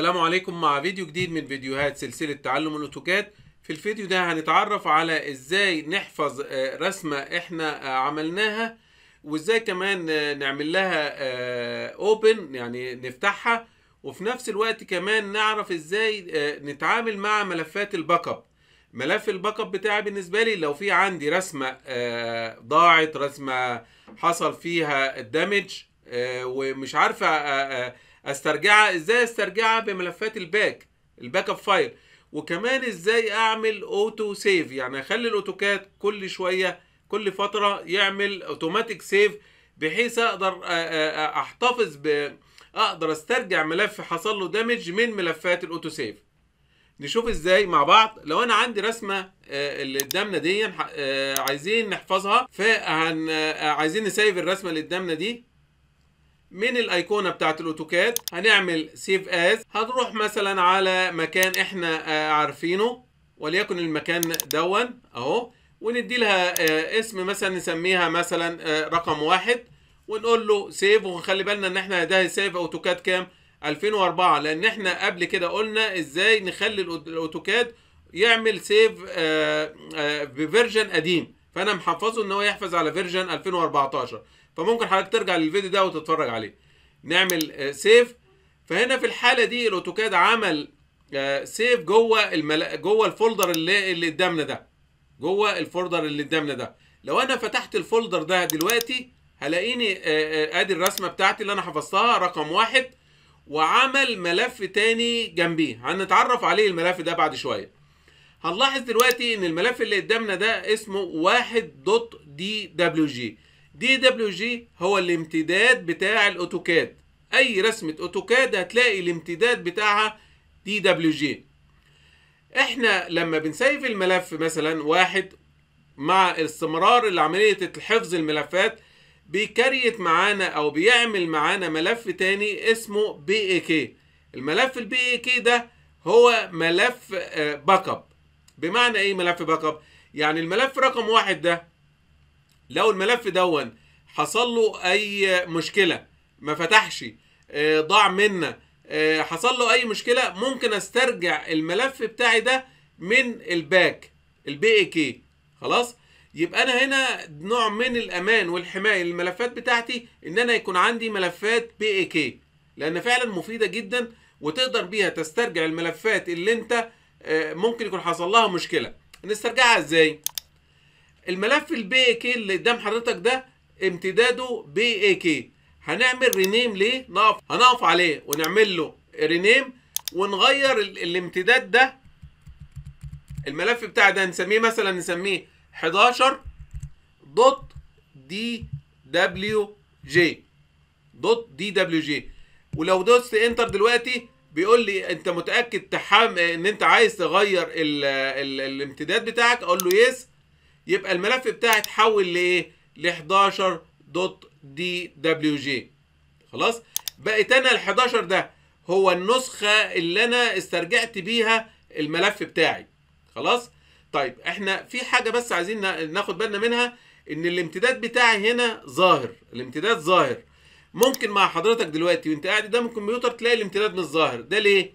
السلام عليكم مع فيديو جديد من فيديوهات سلسلة تعلم الأوتوكاد في الفيديو ده هنتعرف على ازاي نحفظ آه، رسمة احنا آه، عملناها وازاي كمان آه، نعمل لها اوبن يعني نفتحها وفي نفس الوقت كمان نعرف ازاي نتعامل مع ملفات الباك اب ملف الباك اب بتاعي بالنسبه لي لو في عندي رسمه ضاعت رسمه حصل فيها الدمج ومش عارفه استرجعها ازاي استرجعها بملفات الباك الباك اب فايل وكمان ازاي اعمل اوتو سيف يعني اخلي الاوتوكاد كل شويه كل فتره يعمل اوتوماتيك سيف بحيث اقدر آه، آه، آه، احتفظ ب اقدر استرجع ملف حصل له دامج من ملفات الاوتو سيف نشوف ازاي مع بعض لو انا عندي رسمه اللي قدامنا دي عايزين نحفظها فعايزين نسيف الرسمه اللي قدامنا دي من الايقونه بتاعت الاوتوكاد هنعمل سيف از هنروح مثلا على مكان احنا آه، عارفينه وليكن المكان دون اهو وندي لها آه، اسم مثلا نسميها مثلا آه، رقم واحد ونقول له سيف ونخلي بالنا ان احنا ده سيف اوتوكاد كام 2004 لان احنا قبل كده قلنا ازاي نخلي الاوتوكاد يعمل سيف بفيرجن قديم فانا محفظه ان هو يحفظ على فيرجن 2014 فممكن حضرتك ترجع للفيديو ده وتتفرج عليه نعمل سيف آه، فهنا في الحاله دي الاوتوكاد عمل سيف آه، جوه الملا... جوه الفولدر اللي اللي قدامنا ده جوه الفولدر اللي قدامنا ده لو انا فتحت الفولدر ده دلوقتي هلاقيني آه، ادي الرسمه بتاعتي اللي انا حفظتها رقم واحد وعمل ملف تاني جنبيه هنتعرف عليه الملف ده بعد شويه هنلاحظ دلوقتي ان الملف اللي قدامنا ده اسمه واحد دوت جي دبليو جي هو الامتداد بتاع الاوتوكاد اي رسمه اوتوكاد هتلاقي الامتداد بتاعها جي احنا لما بنسيف الملف مثلا واحد مع استمرار عمليه حفظ الملفات بيكريت معانا او بيعمل معانا ملف تاني اسمه بي اي كي الملف البي اي كي ده هو ملف باك آه، اب بمعنى ايه ملف باك اب يعني الملف رقم واحد ده لو الملف دون حصل له اي مشكله ما فتحش آه، ضاع منا آه، حصل له اي مشكله ممكن استرجع الملف بتاعي ده من الباك البي اي كي خلاص يبقى انا هنا نوع من الامان والحمايه للملفات بتاعتي ان انا يكون عندي ملفات بي اي كي لان فعلا مفيده جدا وتقدر بيها تسترجع الملفات اللي انت آه، ممكن يكون حصل لها مشكله نسترجعها ازاي الملف البي اي كي اللي قدام حضرتك ده امتداده بي اي كي هنعمل رينيم ليه نقف هنقف عليه ونعمل له رينيم ونغير الامتداد ده الملف بتاع ده نسميه مثلا نسميه 11 دوت دي دبليو جي دوت دي دبليو جي ولو دوست انتر دلوقتي بيقول لي انت متاكد تحام ان انت عايز تغير الـ الـ الامتداد بتاعك اقول له يس يبقى الملف بتاعي اتحول لايه ل 11 إيه؟ دوت دي دبليو جي خلاص بقيت انا ال 11 ده هو النسخه اللي انا استرجعت بيها الملف بتاعي خلاص طيب احنا في حاجه بس عايزين ناخد بالنا منها ان الامتداد بتاعي هنا ظاهر الامتداد ظاهر ممكن مع حضرتك دلوقتي وانت قاعد قدام الكمبيوتر تلاقي الامتداد مش ظاهر ده ليه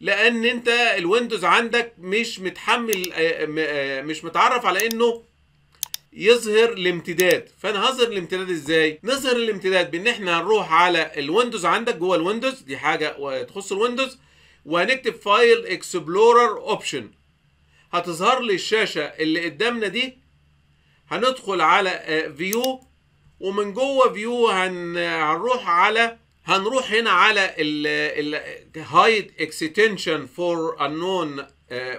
لان انت الويندوز عندك مش متحمل آه، آه، آه، مش متعرف على انه يظهر الامتداد فانا هظهر الامتداد ازاي نظهر الامتداد بان احنا هنروح على الويندوز عندك جوه الويندوز دي حاجه تخص الويندوز وهنكتب فايل اكسبلورر اوبشن هتظهر لي الشاشه اللي قدامنا دي هندخل على فيو ومن جوه فيو هنروح على هنروح هنا على ال ال هايد اكستنشن فور انون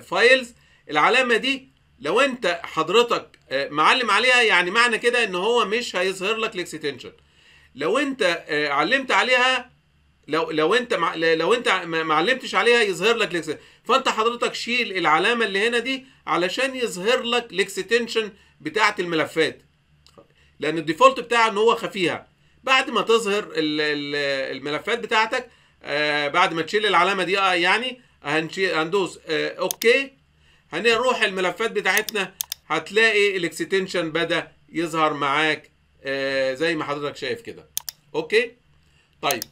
فايلز العلامه دي لو انت حضرتك آه، معلم عليها يعني معنى كده ان هو مش هيظهر لك الاكستنشن لو انت آه، علمت عليها لو لو انت مع لو انت ما علمتش عليها يظهر لك الاكستنشن فانت حضرتك شيل العلامه اللي هنا دي علشان يظهر لك الاكستنشن بتاعه الملفات لان الديفولت بتاعه ان هو خفيها بعد ما تظهر الملفات بتاعتك آه، بعد ما تشيل العلامه دي آه، يعني هندوس آه، اوكي هنروح الملفات بتاعتنا هتلاقي الاكستنشن بدا يظهر معاك زي ما حضرتك شايف كده اوكي طيب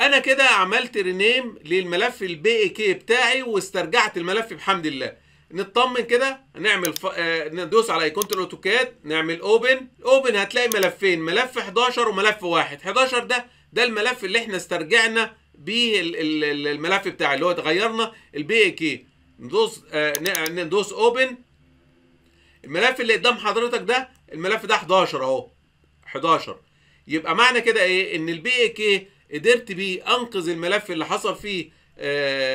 انا كده عملت رينيم للملف البي اي كي بتاعي واسترجعت الملف بحمد الله نطمن كده نعمل ف... آه ندوس على ايقونه الاوتوكاد نعمل اوبن اوبن هتلاقي ملفين ملف 11 وملف واحد 11 ده ده الملف اللي احنا استرجعنا بيه الملف بتاعي اللي هو اتغيرنا البي اي كي ندوس آه ندوس اوبن الملف اللي قدام حضرتك ده الملف ده 11 اهو 11 يبقى معنى كده ايه ان البي اي كي قدرت بيه انقذ الملف اللي حصل فيه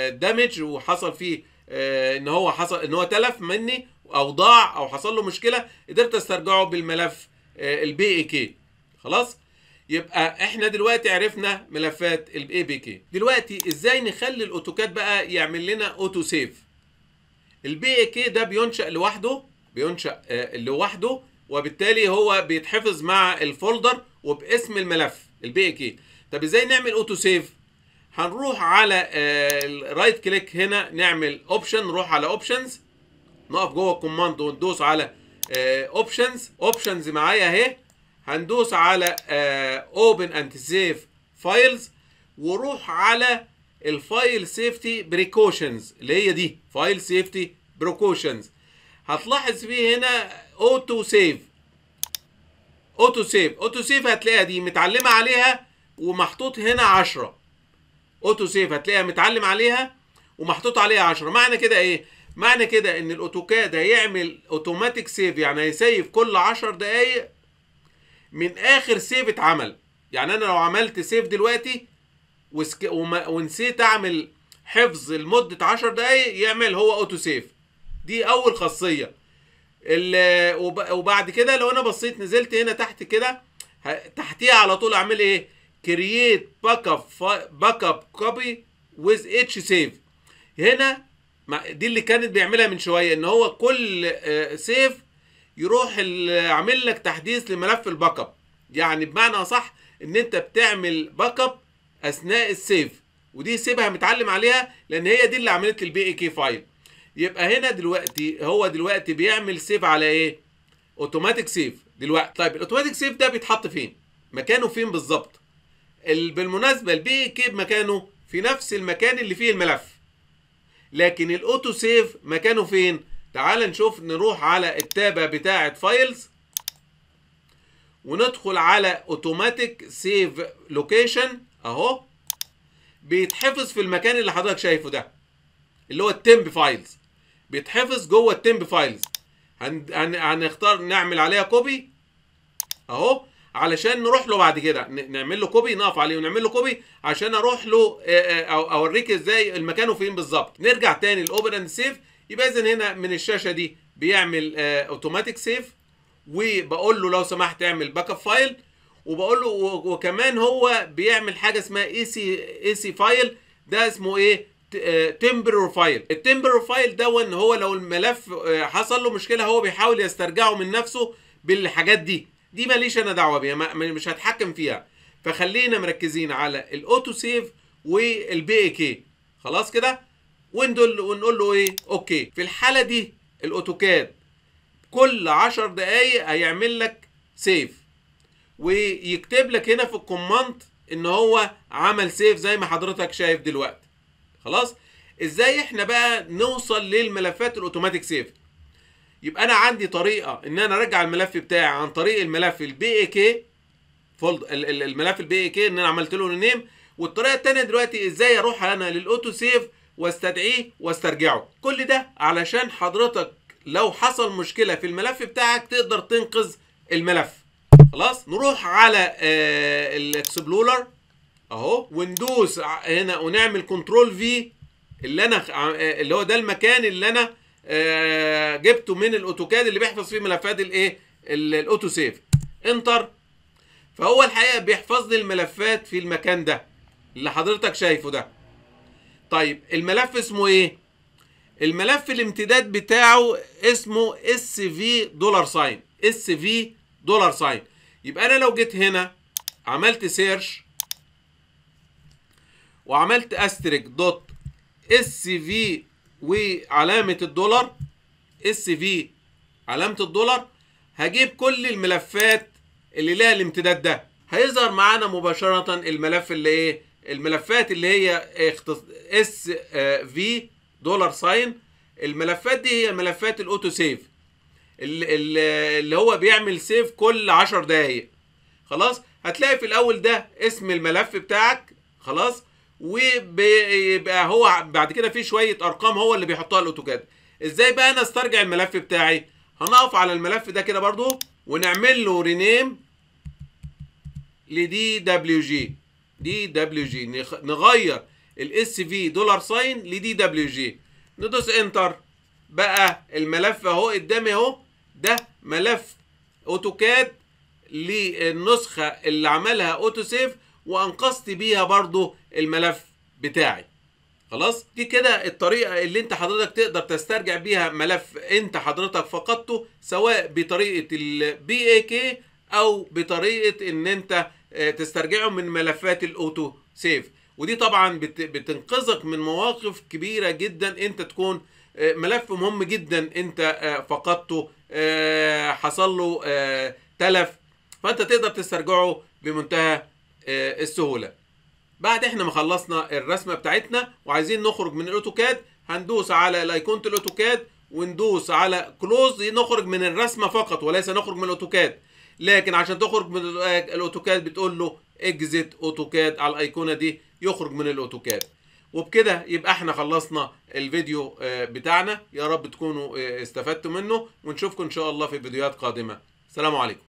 دامج آه، وحصل فيه آه، ان هو حصل ان هو تلف مني او ضاع او حصل له مشكله قدرت استرجعه بالملف البي اي كي خلاص يبقى احنا دلوقتي عرفنا ملفات الاي بي كي دلوقتي ازاي نخلي الاوتوكاد بقى يعمل لنا اوتو سيف البي اي كي ده بينشا لوحده بينشا آه، لوحده وبالتالي هو بيتحفظ مع الفولدر وباسم الملف البي اي كي طب ازاي نعمل اوتو سيف هنروح على الرايت آه، كليك هنا نعمل اوبشن نروح على اوبشنز نقف جوه الكوماند وندوس على اوبشنز آه، اوبشنز معايا اهي هندوس على اوبن اند سيف فايلز وروح على الفايل سيفتي بريكوشنز اللي هي دي فايل سيفتي بريكوشنز هتلاحظ فيه هنا اوتو سيف اوتو سيف اوتو سيف هتلاقيها دي متعلمه عليها ومحطوط هنا 10 اوتو سيف هتلاقيها متعلم عليها ومحطوط عليها 10 معنى كده ايه معنى كده ان الاوتوكاد هيعمل اوتوماتيك سيف يعني هيسيف كل 10 دقايق من اخر سيف اتعمل يعني انا لو عملت سيف دلوقتي وسك... وما... ونسيت اعمل حفظ لمده 10 دقايق يعمل هو اوتو سيف دي اول خاصيه ال... وب... وبعد كده لو انا بصيت نزلت هنا تحت كده تحتيها على طول اعمل ايه create backup اب copy with اتش save هنا دي اللي كانت بيعملها من شويه ان هو كل سيف آه، يروح عامل لك تحديث لملف الباك اب يعني بمعنى صح ان انت بتعمل باك اب اثناء السيف ودي سيبها متعلم عليها لان هي دي اللي عملت البي اي كي فايل يبقى هنا دلوقتي هو دلوقتي بيعمل سيف على ايه اوتوماتيك سيف دلوقتي طيب الاوتوماتيك سيف ده بيتحط فين مكانه فين بالظبط بالمناسبه البي كيب مكانه في نفس المكان اللي فيه الملف لكن الاوتو سيف مكانه فين تعال نشوف نروح على التابه بتاعه فايلز وندخل على اوتوماتيك سيف لوكيشن اهو بيتحفظ في المكان اللي حضرتك شايفه ده اللي هو التمب فايلز بيتحفظ جوه التمب فايلز هنختار نعمل عليها كوبي اهو علشان نروح له بعد كده نعمل له كوبي نقف عليه ونعمل له كوبي عشان اروح له او اوريك ازاي المكانه فين بالظبط نرجع تاني الاوبن اند سيف يبقى اذا هنا من الشاشه دي بيعمل اوتوماتيك سيف وبقول له لو سمحت اعمل باك اب فايل وبقول له وكمان هو بيعمل حاجه اسمها اي سي اي سي فايل ده اسمه ايه تمبرور فايل التمبرور فايل ده هو لو الملف حصل له مشكله هو بيحاول يسترجعه من نفسه بالحاجات دي دي ماليش انا دعوه بيها مش هتحكم فيها فخلينا مركزين على الاوتو سيف والبي اي كي خلاص كده وندل ونقول له ايه اوكي في الحاله دي الاوتوكاد كل 10 دقايق هيعمل لك سيف ويكتب لك هنا في الكومنت ان هو عمل سيف زي ما حضرتك شايف دلوقتي خلاص ازاي احنا بقى نوصل للملفات الاوتوماتيك سيف يبقى انا عندي طريقه ان انا ارجع الملف بتاعي عن طريق الملف البي اي كي فولد الملف البي اي كي ان انا عملت له نيم والطريقه الثانيه دلوقتي ازاي اروح انا للاوتو سيف واستدعيه واسترجعه كل ده علشان حضرتك لو حصل مشكله في الملف بتاعك تقدر تنقذ الملف خلاص نروح على الاكسبلورر آه، الاكسبلولر اهو وندوس هنا ونعمل كنترول في اللي انا آه، اللي هو ده المكان اللي انا آه، جبته من الاوتوكاد اللي بيحفظ فيه ملفات الايه الاوتو سيف انتر فهو الحقيقه بيحفظ لي الملفات في المكان ده اللي حضرتك شايفه ده طيب الملف اسمه ايه الملف الامتداد بتاعه اسمه اس في دولار ساين اس في دولار ساين يبقى انا لو جيت هنا عملت سيرش وعملت استريك دوت اس في وعلامه الدولار اس في علامه الدولار هجيب كل الملفات اللي لها الامتداد ده هيظهر معانا مباشره الملف اللي ايه الملفات اللي هي اس في دولار ساين الملفات دي هي ملفات الاوتو سيف اللي هو بيعمل سيف كل 10 دقايق خلاص هتلاقي في الاول ده اسم الملف بتاعك خلاص وبيبقى هو بعد كده في شويه ارقام هو اللي بيحطها الاوتوكاد ازاي بقى انا استرجع الملف بتاعي هنقف على الملف ده كده برضو ونعمل له رينيم لدي دبليو جي دي دبليو جي نغير الاس في دولار ساين لدي دبليو جي ندوس انتر بقى الملف اهو قدامي اهو ده ملف اوتوكاد للنسخه اللي عملها اوتو سيف وانقذت بيها برضو الملف بتاعي خلاص دي كده الطريقه اللي انت حضرتك تقدر تسترجع بيها ملف انت حضرتك فقدته سواء بطريقه البي اي كي او بطريقه ان انت آه، تسترجعه من ملفات الاوتو سيف ودي طبعا بتنقذك من مواقف كبيره جدا انت تكون آه، ملف مهم جدا انت آه، فقدته حصل له تلف فانت تقدر تسترجعه بمنتهى آه، السهوله بعد احنا ما خلصنا الرسمه بتاعتنا وعايزين نخرج من الاوتوكاد هندوس على لايكونه الاوتوكاد وندوس على كلوز نخرج من الرسمه فقط وليس نخرج من الاوتوكاد لكن عشان تخرج من آه، الاوتوكاد بتقول له اكزيت اوتوكاد على الايقونه دي يخرج من الاوتوكاد وبكده يبقى احنا خلصنا الفيديو آه، بتاعنا يا رب تكونوا استفدتوا منه ونشوفكم ان شاء الله في فيديوهات قادمه سلام عليكم